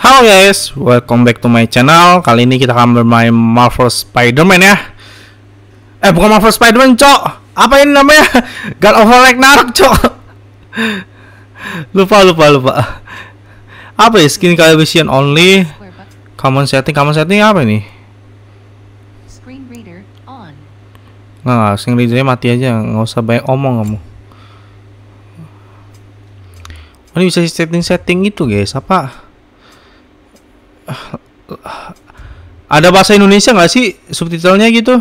Halo guys, welcome back to my channel. Kali ini kita akan bermain Marvel Spider-Man ya. Eh, bukan Marvel Spider-Man, Cok. Apa ini namanya? God of Ragnarok, Cok. Lupa, lupa, lupa. Apa ya? Skin calibration only. Common setting, common setting apa ini? Nah, screen readernya mati aja, nggak usah banyak omong kamu. Oh, ini bisa setting-setting itu, guys. Apa? ada bahasa Indonesia nggak sih subtitlenya gitu?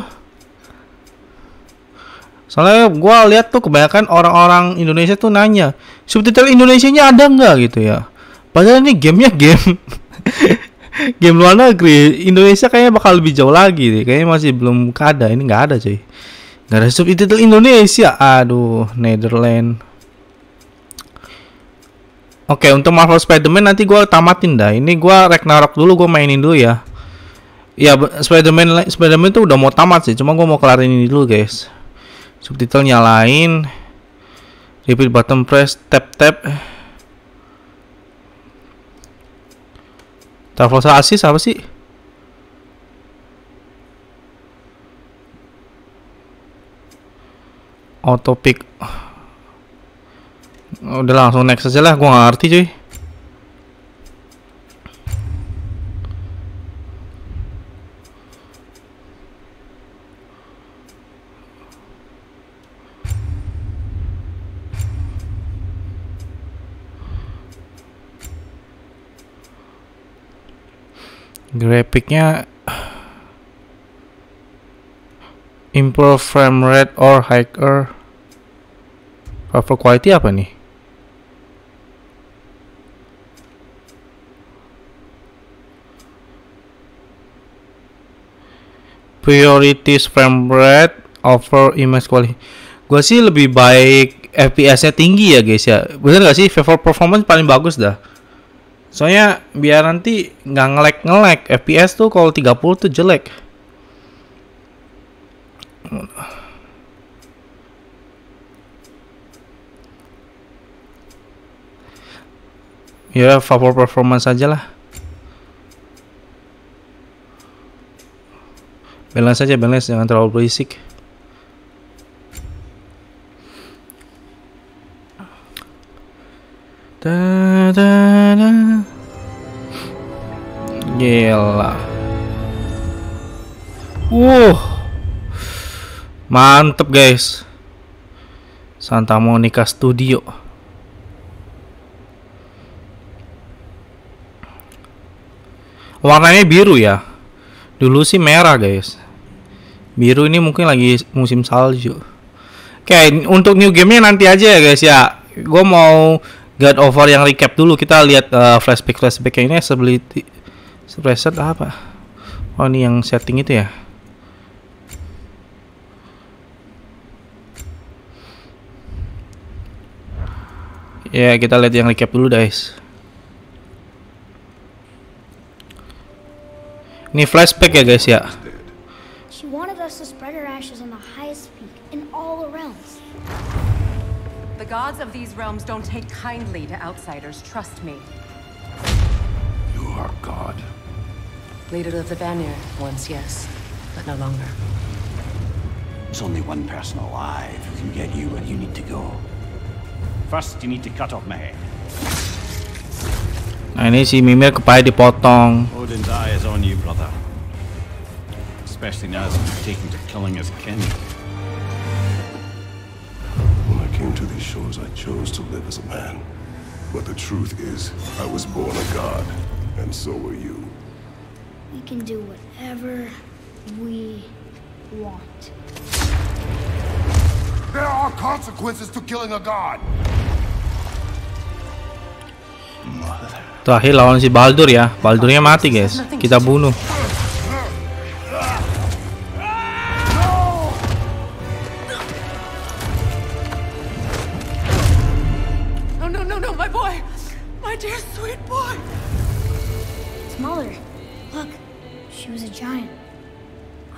Soalnya gue lihat tuh kebanyakan orang-orang Indonesia tuh nanya subtitle Indonesianya ada nggak gitu ya. Padahal ini gamenya game game luar negeri. Indonesia kayaknya bakal lebih jauh lagi deh. Kayaknya masih belum ada. Ini nggak ada cuy. Nggak ada subtitle Indonesia. Aduh, Netherlands. Oke, untuk Marvel Spider-Man nanti gue tamatin dah. Ini gue Ragnarok dulu, gue mainin dulu ya. Ya, Spider-Man spider tuh udah mau tamat sih, cuma gue mau kelarin ini dulu, guys. Subtitle nyalain. Repeat button press, tap tap. Travelosa Asis apa sih? Auto pick. Oh, udah langsung next aja lah, gua gak ngerti cuy. grafiknya improve frame rate or higher buffer quality apa nih priorities frame rate over image quality gue sih lebih baik FPS nya tinggi ya guys ya bener gak sih favor performance paling bagus dah soalnya biar nanti nggak ngelek ngelek FPS tuh kalau 30 tuh jelek ya favor performance aja lah Balance aja balance jangan terlalu berisik. Da, da, da. Gila. Wuh. Mantep guys. Santa Monica Studio. Warnanya biru ya. Dulu sih merah guys. Biru ini mungkin lagi musim salju. Oke, untuk new gamenya nanti aja ya guys ya. Gue mau God Over yang recap dulu. Kita lihat uh, flashback flashback ini stability preset apa? Oh ini yang setting itu ya. Ya, yeah, kita lihat yang recap dulu, guys. Ini flashback ya, guys ya. Ashes is on the highest peak in all the realms. The gods of these realms don't take kindly to outsiders, trust me. You are god. Leader of the Vanir, once yes, but no longer. There's only one person alive who can get you where you need to go. First, you need to cut off my head. Nah, ini si Mimir kepala dipotong. eye is on you, brother especially now that he's taken to killing his kin. When I came to these shores, I chose to live as a man. But the truth is, I was born a god, and so were you. We can do whatever we want. There are consequences to killing a god. Mother. Terakhir lawan si Baldur ya. Baldurnya mati guys. Kita bunuh.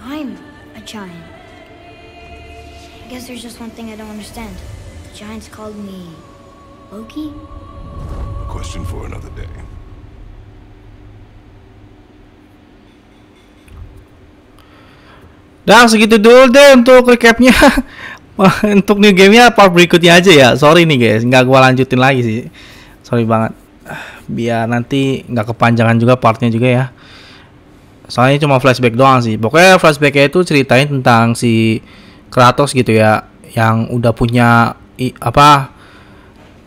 I'm a giant. I guess there's just one thing I don't understand. The giants called me Loki? A question for another day. Dah segitu dulu deh untuk recapnya Untuk new gamenya part berikutnya aja ya Sorry nih guys nggak gua lanjutin lagi sih Sorry banget Biar nanti nggak kepanjangan juga partnya juga ya soalnya cuma flashback doang sih pokoknya flashbacknya itu ceritain tentang si Kratos gitu ya yang udah punya i, apa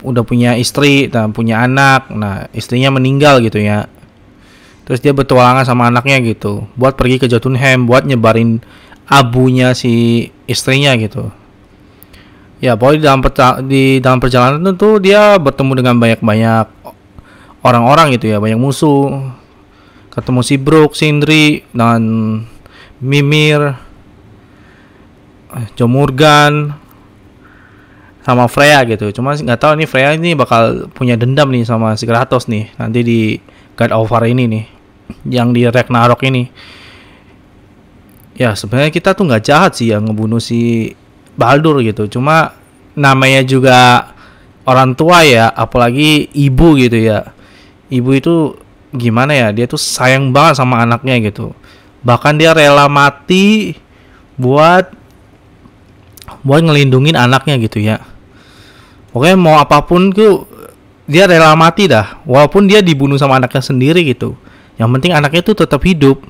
udah punya istri dan nah, punya anak nah istrinya meninggal gitu ya terus dia bertualangan sama anaknya gitu buat pergi ke Jotunheim buat nyebarin abunya si istrinya gitu ya pokoknya di dalam, di dalam perjalanan itu dia bertemu dengan banyak-banyak orang-orang gitu ya banyak musuh ketemu si Brook, Sindri dan Mimir, eh, Joe Morgan sama Freya gitu. Cuma nggak tahu nih Freya ini bakal punya dendam nih sama si Kratos nih nanti di God of War ini nih yang di Ragnarok ini. Ya sebenarnya kita tuh nggak jahat sih yang ngebunuh si Baldur gitu. Cuma namanya juga orang tua ya, apalagi ibu gitu ya. Ibu itu gimana ya dia tuh sayang banget sama anaknya gitu bahkan dia rela mati buat buat ngelindungin anaknya gitu ya oke mau apapun tuh dia rela mati dah walaupun dia dibunuh sama anaknya sendiri gitu yang penting anaknya tuh tetap hidup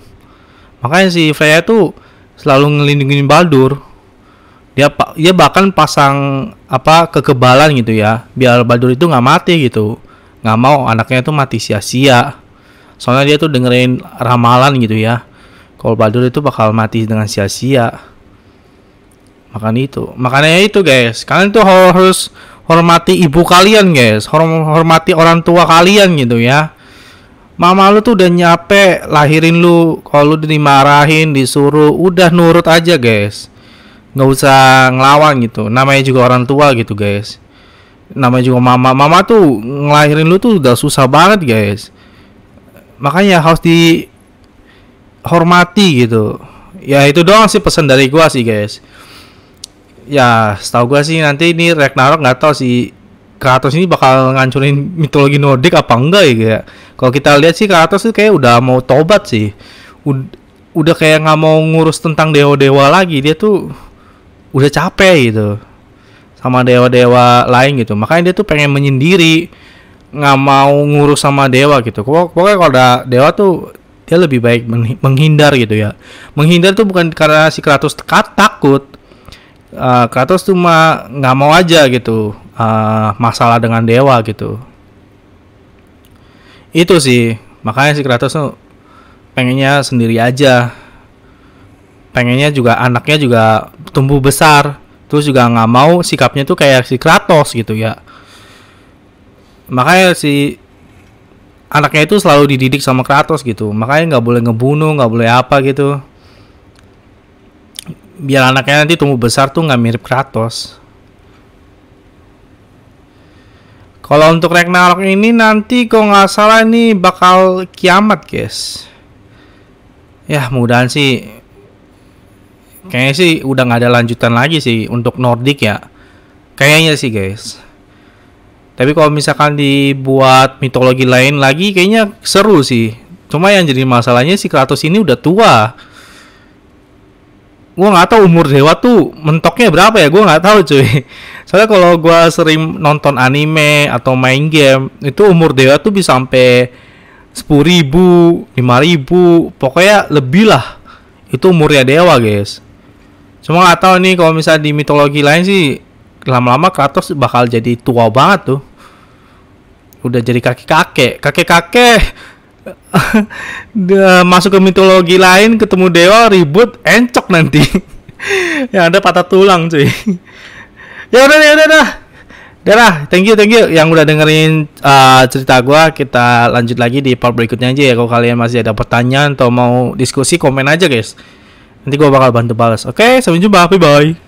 makanya si Freya tuh selalu ngelindungin Baldur dia dia bahkan pasang apa kekebalan gitu ya biar Baldur itu nggak mati gitu nggak mau anaknya tuh mati sia-sia soalnya dia tuh dengerin ramalan gitu ya kalau Baldur itu bakal mati dengan sia-sia makanya itu makanya itu guys kalian tuh harus hormati ibu kalian guys hormati orang tua kalian gitu ya Mama lu tuh udah nyape lahirin lu kalau lu dimarahin disuruh udah nurut aja guys nggak usah ngelawan gitu namanya juga orang tua gitu guys namanya juga mama mama tuh ngelahirin lu tuh udah susah banget guys makanya harus dihormati gitu ya itu doang sih pesan dari gua sih guys ya setahu gua sih nanti ini Ragnarok nggak tahu sih Kratos ini bakal ngancurin mitologi Nordik apa enggak ya kalau kita lihat sih Kratos tuh kayak udah mau tobat sih Ud udah kayak nggak mau ngurus tentang dewa-dewa lagi dia tuh udah capek gitu sama dewa-dewa lain gitu makanya dia tuh pengen menyendiri nggak mau ngurus sama dewa gitu pokoknya kalau ada dewa tuh dia lebih baik menghindar gitu ya menghindar tuh bukan karena si Kratos takut uh, Kratos tuh mah nggak mau aja gitu uh, masalah dengan dewa gitu itu sih makanya si Kratos tuh pengennya sendiri aja pengennya juga anaknya juga tumbuh besar terus juga nggak mau sikapnya tuh kayak si Kratos gitu ya makanya si anaknya itu selalu dididik sama Kratos gitu makanya nggak boleh ngebunuh nggak boleh apa gitu biar anaknya nanti tumbuh besar tuh nggak mirip Kratos kalau untuk Ragnarok ini nanti kok nggak salah ini bakal kiamat guys ya mudahan sih kayaknya sih udah nggak ada lanjutan lagi sih untuk Nordic ya kayaknya sih guys tapi kalau misalkan dibuat mitologi lain lagi kayaknya seru sih. Cuma yang jadi masalahnya si Kratos ini udah tua. Gue nggak tahu umur dewa tuh mentoknya berapa ya, gue nggak tahu cuy. Soalnya kalau gue sering nonton anime atau main game, itu umur dewa tuh bisa sampai sepuluh ribu, lima ribu, pokoknya lebih lah. Itu umurnya dewa guys. Cuma nggak tahu nih kalau misalnya di mitologi lain sih lama-lama Kratos bakal jadi tua banget tuh udah jadi kakek-kakek kakek-kakek masuk ke mitologi lain ketemu dewa ribut encok nanti ya ada patah tulang cuy ya udah ya udah dah Dara, thank you, thank you yang udah dengerin uh, cerita gue. Kita lanjut lagi di part berikutnya aja ya. Kalau kalian masih ada pertanyaan atau mau diskusi, komen aja guys. Nanti gue bakal bantu balas. Oke, okay, sampai jumpa. Bye bye.